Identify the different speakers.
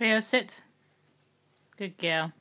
Speaker 1: Rio, sit. Good girl.